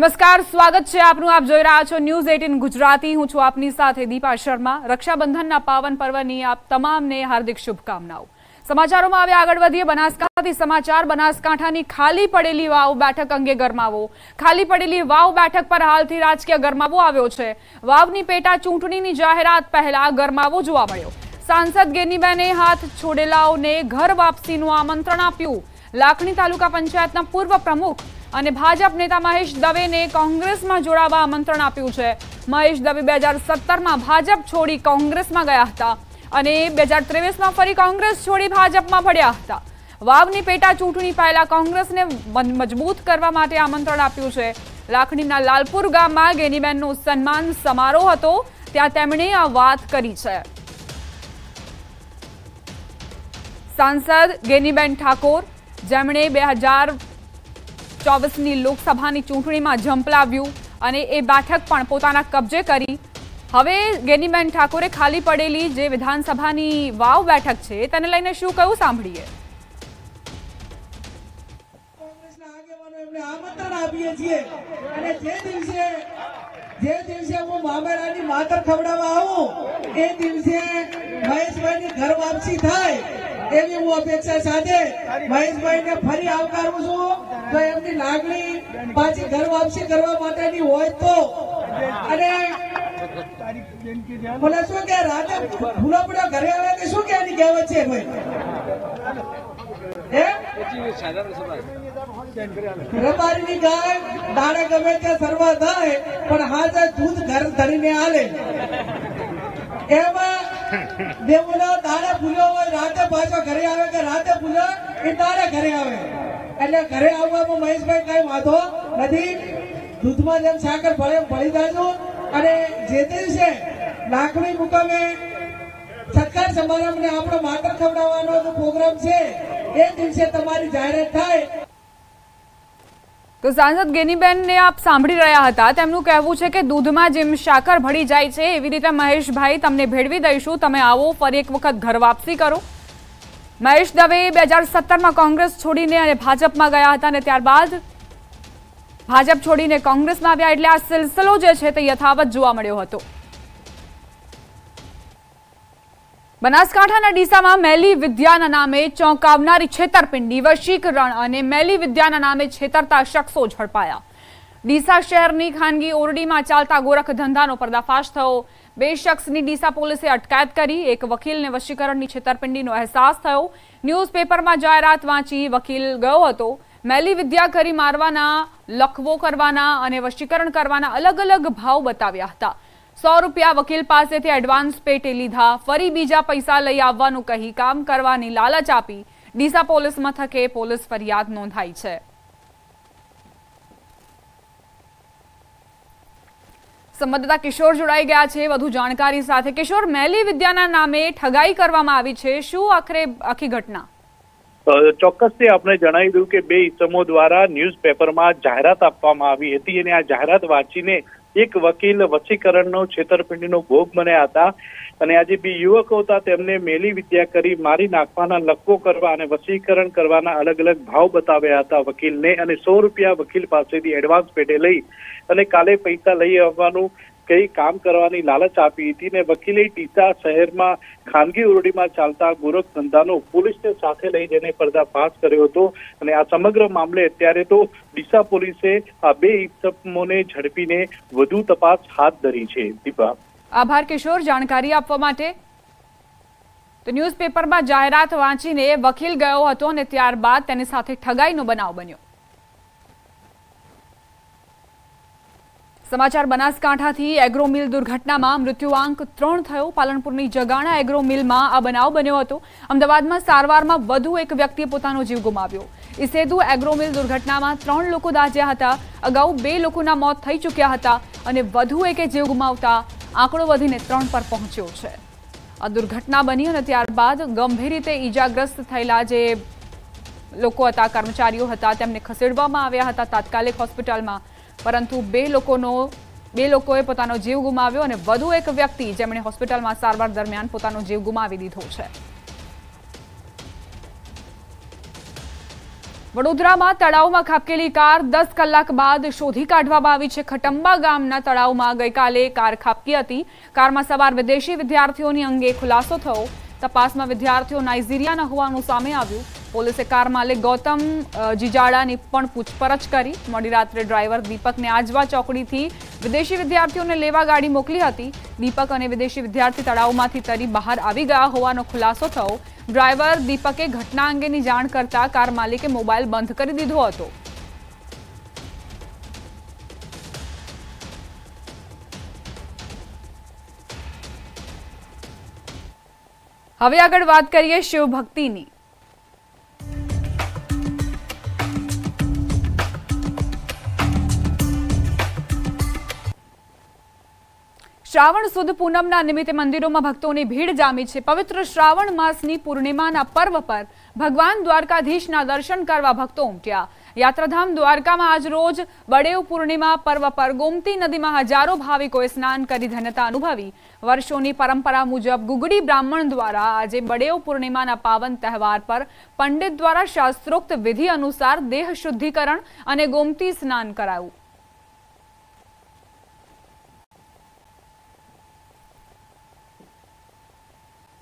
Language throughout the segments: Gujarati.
નમસ્કાર સ્વાગત છે આપનું આપ જોઈ રહ્યા છો ન્યૂઝ એટીન ગુજરાતી હું છું આપની સાથે દીપા શર્મા રક્ષાબંધનના પાવન પર્વની આપ તમામને હાર્દિક શુભકામનાઓ સમાચારોમાં હવે આગળ વધીએ બનાસકાંઠાથી સમાચાર બનાસકાંઠાની ખાલી પડેલી વાવ બેઠક અંગે ગરમાવો ખાલી પડેલી વાવ બેઠક પર હાલથી રાજકીય ગરમાવો આવ્યો છે વાવની પેટા ચૂંટણીની જાહેરાત પહેલા ગરમાવો જોવા મળ્યો સાંસદ ગેનીબેને હાથ છોડેલાઓને ઘર વાપસીનું આમંત્રણ આપ્યું લાખણી તાલુકા પંચાયતના પૂર્વ પ્રમુખ અને ભાજપ નેતા મહેશ દવેને કોંગ્રેસમાં જોડાવા આમંત્રણ આપ્યું છે મહેશ દવે બે હજાર સત્તરમાં ભાજપ છોડી કોંગ્રેસમાં ગયા હતા અને બે હજાર ત્રેવીસમાં ફરી કોંગ્રેસ છોડી ભાજપમાં ભળ્યા હતા વાવની પેટા ચૂંટણી પહેલા કોંગ્રેસને મજબૂત કરવા માટે આમંત્રણ આપ્યું છે લાખણીના લાલપુર ગામમાં ગેનીબેનનો સન્માન સમારોહ હતો ત્યાં તેમણે આ વાત કરી છે સાંસદ ગેનીબેન ઠાકોર જેમણે બે હજાર ચોવીસની લોકસભાની ચૂંટણીમાં ઝંપલાવ્યું અને એ બેઠક પણ પોતાના કબજે કરી હવે ગેનીબેન ઠાકોરે ખાલી પડેલી જે વિધાનસભાની વાવ બેઠક છે તેને લઈને શું કહ્યું સાંભળીએ માતર ખવડાવવા આવું એ દિવસે મહેશભાઈની ઘર વાપસી થાય એવી હું અપેક્ષા સાથે મહેશભાઈને ફરી આવકારું છું તો એમની લાગણી પાછી ઘર વાપસી કરવા માટેની હોય તો અને મને શું કે રાતે ફૂલોપડો ઘરે આવે કે શું કે એની કહેવત છે ભાઈ રબારીની ગાય દાડે ગમે તે સર્વા થાય પણ હાજર દૂધ ઘર ધરીને આલે એમાં દેવોના તારે ભૂલ્યો હોય રાતે પાછો ઘરે આવે કે રાતે ભૂલ્યો એ તારે ઘરે આવે એટલે ઘરે આવવામાં મહેશભાઈ કઈ વાંધો નથી દૂધમાં જેમ સાકર ભળે ભળી જાજો અને જે તે છે લાકડી મુકામે સત્કાર સમારંભને આપણો માત્ર ખવડાવવાનો પ્રોગ્રામ છે એ દિવસે તમારી જાહેરાત થાય તો સાંસદ ગેનીબેનને આપ સાંભળી રહ્યા હતા તેમનું કહેવું છે કે દૂધમાં જેમ શાકર ભળી જાય છે એવી રીતે મહેશભાઈ તમને ભેળવી દઈશું તમે આવો ફરી એક વખત ઘર વાપસી કરો મહેશ દવે બે હજાર સત્તરમાં કોંગ્રેસ છોડીને અને ભાજપમાં ગયા હતા અને ત્યારબાદ ભાજપ છોડીને કોંગ્રેસમાં આવ્યા એટલે આ સિલસિલો જે છે તે યથાવત જોવા મળ્યો હતો બનાસકાંઠાના ડીસામાં મેલી વિદ્યાના નામે ચોંકાવનારી છેતરપિંડી વશીકરણ અને મેલી વિદ્યાના નામે છેતરતા શખ્સો ઝડપાયા ડીસા શહેરની ખાનગી ઓરડીમાં ચાલતા ગોરખ ધંધાનો પર્દાફાશ થયો બે શખ્સની ડીસા પોલીસે અટકાયત કરી એક વકીલને વશીકરણની છેતરપિંડીનો અહેસાસ થયો ન્યૂઝપેપરમાં જાહેરાત વાંચી વકીલ ગયો હતો મેલી વિદ્યા કરી મારવાના લખવો કરવાના અને વશીકરણ કરવાના અલગ અલગ ભાવ બતાવ્યા હતા સો રૂપિયા વકીલ પાસેથી એડવાન્સ પેટે લીધા ફરી બીજા પૈસા લઈ આવવાનું કહી કામ કરવાની લાલચ આપી ડીસા પોલીસ મથકે પોલીસ ફરિયાદ નોંધાઈ છે સંવાદદાતા કિશોર જોડાઈ ગયા છે વધુ જાણકારી સાથે કિશોર મહેલી વિદ્યાના નામે ઠગાઈ કરવામાં આવી છે શું આખરે આખી ઘટના ચોક્કસથી આપણે જણાવી દઉં કે બે ઇસમો દ્વારા ન્યૂઝપેપરમાં જાહેરાત આપવામાં આવી હતી અને આ જાહેરાત વાંચીને એક વકીલ વચ્ચીકરણનો છેતરપિંડીનો ભોગ બન્યા હતા અને આજે બે યુવકો હતા તેમને મેલી વિદ્યા કરી મારી નાખવાના લક્કો કરવા અને વસીકરણ કરવાના અલગ અલગ ભાવ બતાવ્યા હતા વકીલને અને સો રૂપિયા વકીલ પાસેથી એડવાન્સ પેટે લઈ અને કાલે પૈસા લઈ આવવાનું કઈ કામ કરવાની લાલચ આપી હતી ને વકીલે ડીસા શહેરમાં ખાનગી ઓરડીમાં ચાલતા ગોરખ ધંધાનો પોલીસને સાથે લઈ જઈને પર્દાફાશ કર્યો હતો અને આ સમગ્ર મામલે અત્યારે તો ડીસા પોલીસે આ બે ઇસમોને ઝડપીને વધુ તપાસ હાથ ધરી છે દીપા આભાર કિશોર જાણકારી આપવા માટે તો ન્યૂઝપેપરમાં જાહેરાત વાંચીને વકીલ ગયો હતો અને ત્યારબાદ તેની સાથે ઠગાઈનો બનાવ બન્યો સમાચાર બનાસકાંઠાથી એગ્રો મિલ દુર્ઘટનામાં મૃત્યુઆંક ત્રણ થયો પાલનપુરની જગાણા એગ્રો મિલમાં આ બનાવ બન્યો હતો અમદાવાદમાં સારવારમાં વધુ એક વ્યક્તિએ પોતાનો જીવ ગુમાવ્યો ઇસેદુ એગ્રો મિલ દુર્ઘટનામાં ત્રણ લોકો દાજ્યા હતા અગાઉ બે લોકોના મોત થઈ ચૂક્યા હતા અને વધુ એકે જીવ ગુમાવતા આંકડો વધીને ત્રણ પર પહોંચ્યો છે આ દુર્ઘટના બની અને ત્યારબાદ ગંભીર રીતે ઈજાગ્રસ્ત થયેલા જે લોકો હતા કર્મચારીઓ હતા તેમને ખસેડવામાં આવ્યા હતા તાત્કાલિક હોસ્પિટલમાં પરંતુ બે લોકોનો બે લોકોએ પોતાનો જીવ ગુમાવ્યો અને વધુ એક વ્યક્તિ જેમણે હોસ્પિટલમાં સારવાર દરમિયાન પોતાનો જીવ ગુમાવી દીધો છે વડોદરામાં તળાવમાં ખાપકેલી કાર દસ કલાક બાદ શોધી કાઢવામાં આવી છે ખટંબા ગામના તળાવમાં ગઈકાલે કાર ખાબકી હતી કારમાં સવાર વિદેશી વિદ્યાર્થીઓની અંગે ખુલાસો થયો તપાસમાં વિદ્યાર્થીઓ નાઇજીરિયાના હોવાનું સામે આવ્યું પોલીસે કાર માલિક ગૌતમ જીજાડાની પણ પૂછપરછ કરી મોડી રાત્રે ડ્રાઈવર દીપકને આજવા ચોકડીથી વિદેશી વિદ્યાર્થીઓને લેવા ગાડી મોકલી હતી દીપક અને વિદેશી વિદ્યાર્થી તળાવમાંથી તરી બહાર આવી ગયા હોવાનો ખુલાસો થયો ડ્રાઈવર દીપકે ઘટના અંગેની જાણ કરતા કાર માલિકે મોબાઈલ બંધ કરી દીધો હતો હવે આગળ વાત કરીએ શિવભક્તિની શ્રાવણ સુદ પૂનમના નિમિત્તે મંદિરોમાં ભક્તોની ભીડ જામી છે પવિત્ર શ્રાવણ માસની પૂર્ણિમાના પર્વ પર ભગવાન દ્વારકાધીશના દર્શન કરવા ભક્તો ઉમટ્યા યાત્રાધામ દ્વારકામાં આજ રોજ બડેવ પૂર્ણિમા પર્વ પર ગોમતી નદીમાં હજારો ભાવિકોએ સ્નાન કરી ધન્યતા અનુભવી વર્ષોની પરંપરા મુજબ ગુગડી બ્રાહ્મણ દ્વારા આજે બડેવ પૂર્ણિમાના પાવન તહેવાર પર પંડિત દ્વારા શાસ્ત્રોક્ત વિધિ અનુસાર દેહ શુદ્ધિકરણ અને ગોમતી સ્નાન કરાયું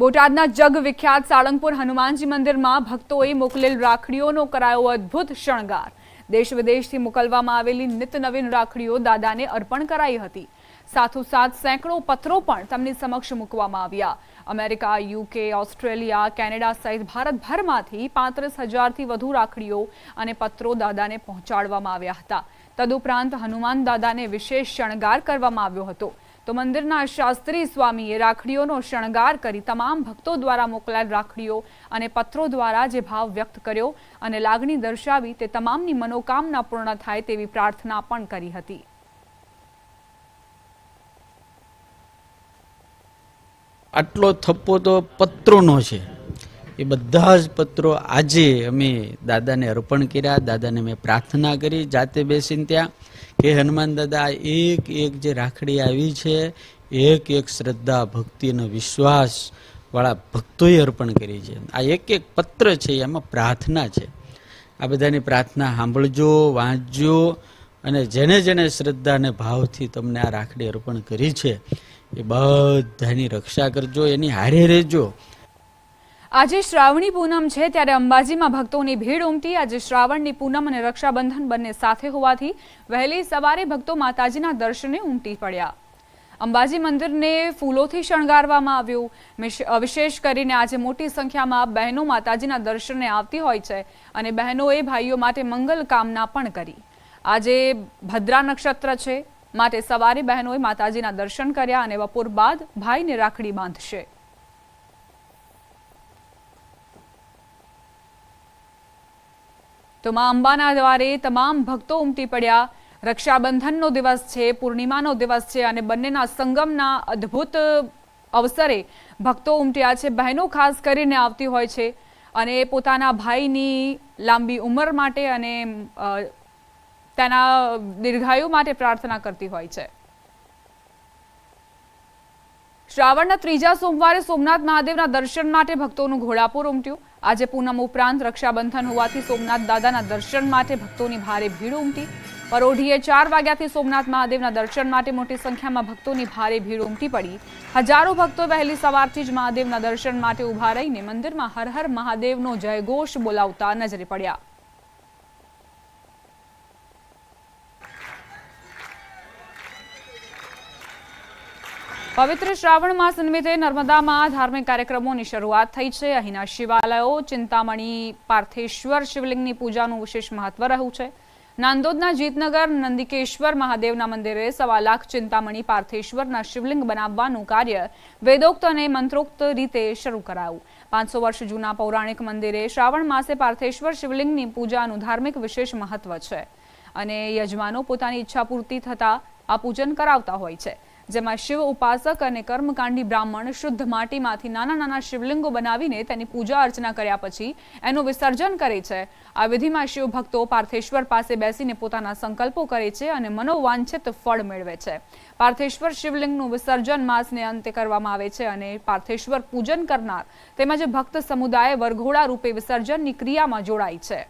બોટાદના જગ વિખ્યાત સાળંગપુર હનુમાનજી મંદિરમાં ભક્તોએ મોકલેલ રાખડીઓનો કરાયો અદ્ભુત શણગાર દેશ વિદેશથી મોકલવામાં આવેલી નિત નવીન રાખડીઓ દાદાને અર્પણ કરાઈ હતી સાથોસાથ સેંકડો પત્રો પણ તેમની સમક્ષ મૂકવામાં આવ્યા અમેરિકા યુકે ઓસ્ટ્રેલિયા કેનેડા સહિત ભારતભરમાંથી પાંત્રીસ હજારથી વધુ રાખડીઓ અને પત્રો દાદાને પહોંચાડવામાં આવ્યા હતા તદુપરાંત હનુમાન દાદાને વિશેષ શણગાર કરવામાં આવ્યો હતો તો મંદિરના શાસ્ત્રી સ્વામીએ રાખડીઓનો શણગાર કરી તમામ ભક્તો દ્વારા મોકલાયેલ રાખડીઓ અને પત્રો દ્વારા જે ભાવ વ્યક્ત કર્યો અને લાગણી દર્શાવી તે તમામની મનોકામના પૂર્ણ થાય તેવી પ્રાર્થના પણ કરી હતી આટલો થપ્પો તો પત્રોનો છે એ બધા જ પત્રો આજે અમે દાદાને અર્પણ કર્યા દાદાને મેં પ્રાર્થના કરી જાતે બેસીને ત્યાં કે હનુમાન દાદા એક એક જે રાખડી આવી છે એક એક શ્રદ્ધા ભક્તિનો વિશ્વાસ વાળા ભક્તોએ અર્પણ કરી છે આ એક એક પત્ર છે એમાં પ્રાર્થના છે આ બધાની પ્રાર્થના સાંભળજો વાંચજો અને જેને જેને શ્રદ્ધા અને ભાવથી તમને આ રાખડી અર્પણ કરી છે એ બધાની રક્ષા કરજો એની હારે રહેજો આજે શ્રાવણી પૂનમ છે ત્યારે અંબાજીમાં ભક્તોની ભીડ ઉમટી આજે શ્રાવણની પૂનમ અને રક્ષાબંધન બંને સાથે હોવાથી વહેલી સવારે ભક્તો માતાજીના દર્શને ઉમટી પડ્યા અંબાજી મંદિરને ફૂલોથી શણગારવામાં આવ્યું વિશેષ કરીને આજે મોટી સંખ્યામાં બહેનો માતાજીના દર્શને આવતી હોય છે અને બહેનોએ ભાઈઓ માટે મંગલ કામના પણ કરી આજે ભદ્રા નક્ષત્ર છે માટે સવારે બહેનોએ માતાજીના દર્શન કર્યા અને બપોર બાદ ભાઈને રાખડી બાંધશે તો માં અંબાના દ્વારે તમામ ભક્તો ઉમટી પડ્યા રક્ષાબંધનનો દિવસ છે પૂર્ણિમાનો દિવસ છે અને બંનેના સંગમના અદ્ભુત અવસરે ભક્તો ઉમટ્યા છે બહેનો ખાસ કરીને આવતી હોય છે અને પોતાના ભાઈની લાંબી ઉંમર માટે અને તેના દીર્ઘાયુ માટે પ્રાર્થના કરતી હોય છે શ્રાવણના ત્રીજા સોમવારે સોમનાથ મહાદેવના દર્શન માટે ભક્તોનું ઘોડાપુર ઉમટ્યું આજે પૂનમ ઉપરાંત રક્ષાબંધન હોવાથી સોમનાથ દાદાના દર્શન માટે ભક્તોની ભારે ભીડ ઉમટી પરોઢીએ ચાર વાગ્યાથી સોમનાથ મહાદેવના દર્શન માટે મોટી સંખ્યામાં ભક્તોની ભારે ભીડ ઉમટી પડી હજારો ભક્તો વહેલી સવારથી જ મહાદેવના દર્શન માટે ઉભા રહીને મંદિરમાં હર હર મહાદેવનો જયઘોષ બોલાવતા નજરે પડ્યા પવિત્ર શ્રાવણ માસ નિમિત્તે નર્મદામાં ધાર્મિક કાર્યક્રમોની શરૂઆત થઈ છે અહીંના શિવાલયો ચિંતામણી પાર્થેશ્વર શિવલિંગની પૂજાનું વિશેષ મહત્વ રહ્યું છે નાંદોદના જીતનગર નંદિકેશ્વર મહાદેવના મંદિરે સવા લાખ ચિંતામણી પાર્થેશ્વરના શિવલિંગ બનાવવાનું કાર્ય વેદોક્ત અને મંત્રોક્ત રીતે શરૂ કરાયું પાંચસો વર્ષ જૂના પૌરાણિક મંદિરે શ્રાવણ માસે પાર્થેશ્વર શિવલિંગની પૂજાનું ધાર્મિક વિશેષ મહત્વ છે અને યજમાનો પોતાની ઈચ્છા પૂર્તિ થતાં આ પૂજન કરાવતા હોય છે જેમાં શિવ ઉપાસક અને કર્મકાંડી બ્રાહ્મણ શુદ્ધ માટીમાંથી નાના નાના શિવલિંગો બનાવીને તેની પૂજા અર્ચના કર્યા પછી એનું વિસર્જન કરે છે આ વિધિમાં શિવ ભક્તો પાર્થેશ્વર પાસે બેસીને પોતાના સંકલ્પો કરે છે અને મનોવાંછિત ફળ મેળવે છે પાર્થેશ્વર શિવલિંગનું વિસર્જન માસને અંતે કરવામાં આવે છે અને પાર્થેશ્વર પૂજન કરનાર તેમજ ભક્ત સમુદાય વરઘોડા રૂપે વિસર્જનની ક્રિયામાં જોડાય છે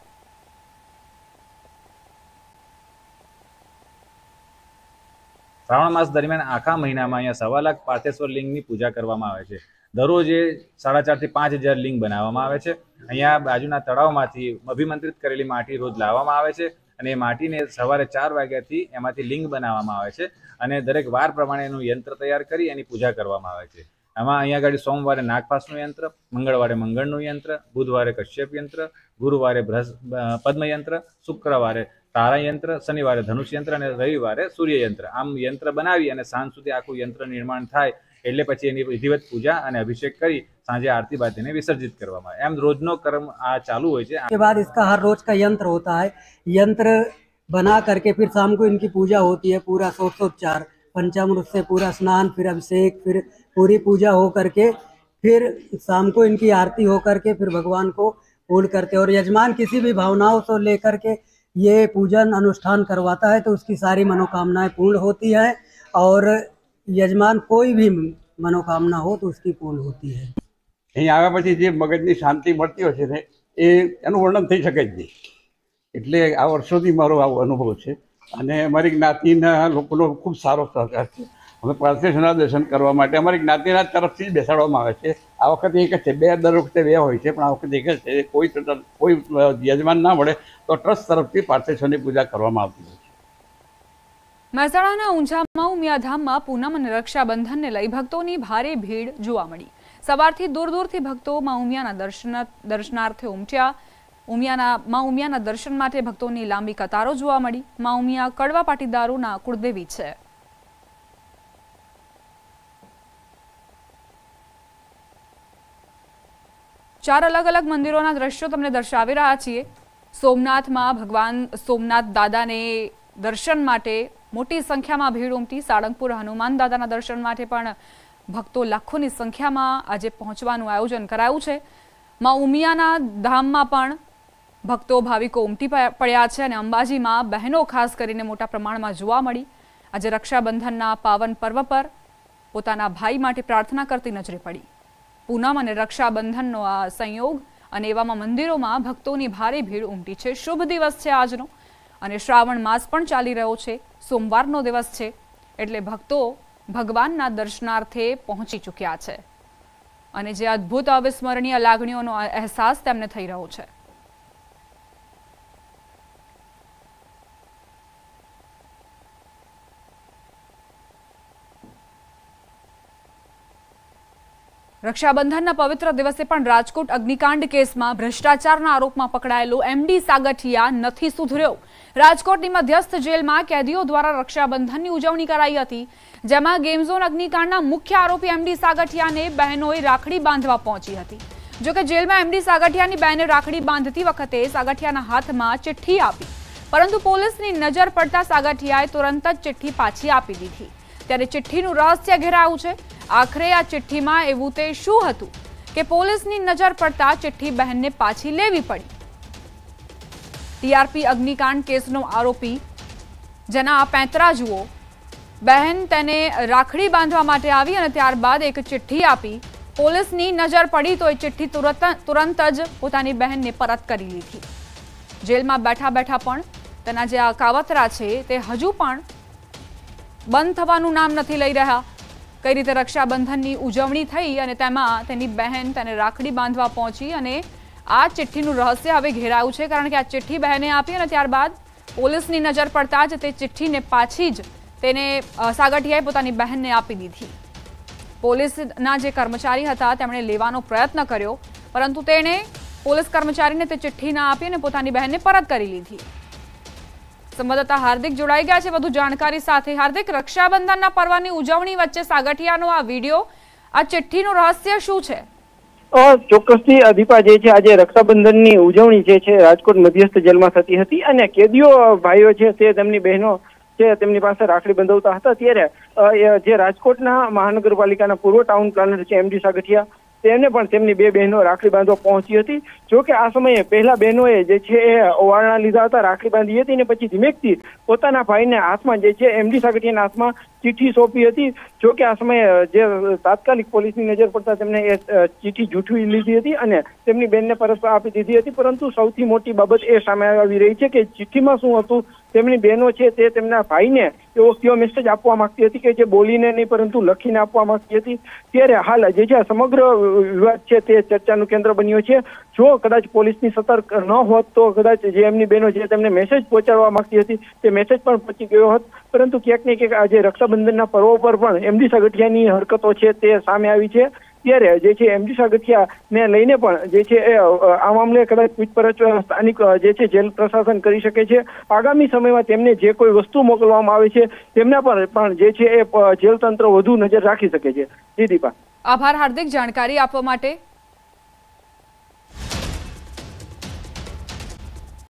શ્રાવણ માસ દરમિયાન આખા મહિનામાં અહીંયા સવા લાખ પાર્થેશ્વર લિંગની પૂજા કરવામાં આવે છે દરરોજ એ સાડા ચારથી પાંચ હજાર લિંગ બનાવવામાં આવે છે અહીંયા બાજુના તળાવમાંથી અભિમંત્રિત કરેલી માટી રોજ લાવવામાં આવે છે અને એ માટીને સવારે ચાર વાગ્યાથી એમાંથી લિંગ બનાવવામાં આવે છે અને દરેક વાર પ્રમાણે એનું યંત્ર તૈયાર કરી એની પૂજા કરવામાં આવે છે આમાં અહીંયા આગળ સોમવારે નાગપાસનું યંત્ર મંગળવારે મંગળનું યંત્ર બુધવારે કશ્યપ યંત્ર ગુરુવારે પદ્મયંત્ર શુક્રવારે તારા યંત્ર શનિવારે ધનુષ્ય યંત્ર અને રવિવારે સૂર્ય યંત્ર આમ યંત્ર બનાવી અને સાંન સુધી આખો યંત્ર નિર્માણ થાય એટલે પછી એની વિધિવત પૂજા અને અભિષેક કરી સાંજે આરતી બાદ એને વિસર્જિત કરવામાં એમ રોજનો કર્મ આ ચાલુ હોય છે કે બાદ ઇસકા હર રોજ કા યંત્ર હોતા હૈ યંત્ર બના કરકે ફિર સામ કો ઇનકી પૂજા હોતી હૈ پورا સોપ સોપ ચાર પંચામૃત સે پورا સ્નાન ફિર અભિષેક ફિર પૂરી પૂજા હોકરકે ફિર સામ કો ઇનકી આરતી હોકરકે ફિર ભગવાન કો પૂજ કરતે હૈ ઓર યજમાન કિસી ભી ભવનાઓ સે લેકરકે ये पूजन अनुष्ठान करवाता है तो उसकी सारी मनोकामनाएं पूर्ण होती हैं और યજમાન કોઈ બી મનોકામના હો તો ઉસકી પૂર્ણ હોતી હૈ અહીં આવ્યા પછી જે મગજની શાંતિ મળતી હોય છે ને એ એનું વર્ણન થઈ શકે જ નહીં એટલે આ વર્ષોથી મારો આવો અનુભવ છે અને મારી જ્ઞાતિના લોકોનો ખૂબ સારો સહકાર છે અમે પાર્થેશ્વરના દર્શન કરવા માટે અમારી જ્ઞાતિના તરફથી જ બેસાડવામાં આવે છે આ વખતે એક જ છે બે દર વખતે બે હોય છે પણ આ વખતે એક જ છે કોઈ કોઈ યજમાન ના મળે તો ટ્રસ્ટ તરફથી પાર્થેશ્વરની પૂજા કરવામાં આવતી હોય છે મહેસાણાના ઊંઝામાં ઉમિયાધામમાં પૂનમ અને રક્ષાબંધનને લઈ ભક્તોની ભારે ભીડ જોવા મળી સવારથી દૂર દૂરથી ભક્તો મા ઉમિયાના દર્શન દર્શનાર્થે ઉમટ્યા ઉમિયાના માં ઉમિયાના દર્શન માટે ભક્તોની લાંબી કતારો જોવા મળી મા ઉમિયા કડવા પાટીદારોના કુળદેવી છે ચાર અલગ અલગ મંદિરોના દ્રશ્યો તમને દર્શાવી રહ્યા છીએ સોમનાથમાં ભગવાન સોમનાથ દાદાને દર્શન માટે મોટી સંખ્યામાં ભીડ ઉમટી સાળંગપુર હનુમાન દાદાના દર્શન માટે પણ ભક્તો લાખોની સંખ્યામાં આજે પહોંચવાનું આયોજન કરાયું છે માં ઉમિયાના ધામમાં પણ ભક્તો ભાવિકો ઉમટી પડ્યા છે અને અંબાજીમાં બહેનો ખાસ કરીને મોટા પ્રમાણમાં જોવા મળી આજે રક્ષાબંધનના પાવન પર્વ પર પોતાના ભાઈ માટે પ્રાર્થના કરતી નજરે પડી પૂનમ અને રક્ષાબંધનનો આ સંયોગ અને એવામાં મંદિરોમાં ભક્તોની ભારે ભીડ ઉમટી છે શુભ દિવસ છે આજનો અને શ્રાવણ માસ પણ ચાલી રહ્યો છે સોમવારનો દિવસ છે એટલે ભક્તો ભગવાનના દર્શનાર્થે પહોંચી ચૂક્યા છે અને જે અદ્ભુત અવિસ્મરણીય લાગણીઓનો અહેસાસ તેમને થઈ રહ્યો છે રક્ષાબંધનના પવિત્ર દિવસે પણ રાજકોટ અગ્નિકાંડ કેસમાં ભ્રષ્ટાચારના આરોપમાં પકડાયેલો એમડી સાગઠિયા નથી સુધર્યો રાજકોટની મધ્યસ્થ જેલમાં કેદીઓ દ્વારા રક્ષાબંધનની ઉજવણી કરાઈ હતી જેમાં ગેમઝોન અગ્નિકાંડના મુખ્ય આરોપી એમડી સાગઠિયાને બહેનોએ રાખડી બાંધવા પહોંચી હતી જોકે જેલમાં એમડી સાગઠિયાની બહેને રાખડી બાંધતી વખતે સાગઠિયાના હાથમાં ચિઠ્ઠી આપી પરંતુ પોલીસની નજર પડતા સાગઠિયાએ તુરંત જ ચિઠ્ઠી પાછી આપી દીધી ત્યારે ચિઠ્ઠીનું રહસ્ય ઘેરાયું છે આખરે આ ચિઠ્ઠીમાં એવું તે શું હતું કે પોલીસની નજર પડતા ચિઠ્ઠી બહેનને પાછી લેવી પડી ટીઆરપી અગ્નિકાંડ કેસનો આરોપી જેના પેંતરા જુઓ બહેન તેને રાખડી બાંધવા માટે આવી અને ત્યારબાદ એક ચિઠ્ઠી આપી પોલીસની નજર પડી તો એ ચિઠ્ઠી તુરત તુરંત જ પોતાની બહેનને પરત કરી લીધી જેલમાં બેઠા બેઠા પણ તેના જે આ કાવતરા છે તે હજુ પણ બંધ થવાનું નામ નથી લઈ રહ્યા કઈ રીતે રક્ષાબંધનની ઉજવણી થઈ અને તેમાં તેની બહેન તેને રાખડી બાંધવા પહોંચી અને આ ચિઠ્ઠીનું રહસ્ય હવે ઘેરાયું છે કારણ કે આ ચિઠ્ઠી બહેને આપી અને ત્યારબાદ પોલીસની નજર પડતા જ તે ચિઠ્ઠીને પાછી જ તેને સાગઠિયાએ પોતાની બહેનને આપી દીધી પોલીસના જે કર્મચારી હતા તેમણે લેવાનો પ્રયત્ન કર્યો પરંતુ તેણે પોલીસ કર્મચારીને તે ચિઠ્ઠી ના આપી અને પોતાની બહેનને પરત કરી લીધી સંવાદદાતા હાર્દિક જોડાઈ ગયા છે વધુ જાણકારી સાથે હાર્દિક રક્ષાબંધનના પર્વની ઉજવણી વચ્ચે સાગઠિયાનો આ વિડીયો આ ચિઠ્ઠીનું રહસ્ય શું છે ચોક્કસથી અધિપા જે છે આજે રક્ષાબંધનની ઉજવણી જે છે રાજકોટ મધ્યસ્થ જેલમાં થતી હતી અને કેદીઓ ભાઈઓ છે તે તેમની બહેનો છે તેમની પાસે રાખડી બંધાવતા હતા ત્યારે જે રાજકોટના મહાનગરપાલિકાના પૂર્વ ટાઉન પ્લાનર છે એમડી સાગઠિયા તેને પણ તેમની બે બહેનો રાખડી બાંધવા પહોંચી હતી જો કે આ સમયે પહેલા બહેનોએ જે છે એ ઓવારણા લીધા હતા રાખડી બાંધી હતી અને પછી ધીમેકથી પોતાના ભાઈને હાથમાં જે છે એમડી સાગઠિયાના હાથમાં ચિઠ્ઠી સોંપી હતી જો કે આ સમયે જે તાત્કાલિક પોલીસની નજર પડતા તેમને એ ચીઠી જૂઠવી લીધી હતી અને તેમની બહેનને પરસ્પર આપી દીધી હતી પરંતુ સૌથી મોટી બાબત એ સામે આવી રહી છે કે ચિઠ્ઠીમાં શું હતું તેમની બહેનો છે તે તેમના ભાઈને એવો કયો મેસેજ આપવા માંગતી હતી કે જે બોલીને નહીં પરંતુ લખીને આપવા માંગતી હતી ત્યારે હાલ જે જ્યાં સમગ્ર વિવાદ છે તે ચર્ચાનું કેન્દ્ર બન્યો છે જો કદાચ પોલીસની સતર્ક ન હોત તો કદાચ જે એમની બહેનો જે તેમને મેસેજ પહોંચાડવા માંગતી હતી તે મેસેજ પણ પહોંચી ગયો હોત પરંતુ ક્યાંક ને ક્યાંક આજે રક્ષાબંધનના પર્વો પર પણ એમડી સગઠિયાની હરકતો છે તે સામે આવી છે ત્યારે જે છે એમજી સાગઠિયા ને લઈને પણ જે છે એ આ મામલે કદાચ પૂછપરછ સ્થાનિક જે છે જેલ પ્રશાસન કરી શકે છે આગામી સમયમાં તેમને જે કોઈ વસ્તુ મોકલવામાં આવે છે તેમના પર પણ જે છે એ જેલ તંત્ર વધુ નજર રાખી શકે છે દીદીપા આભાર હાર્દિક જાણકારી આપવા માટે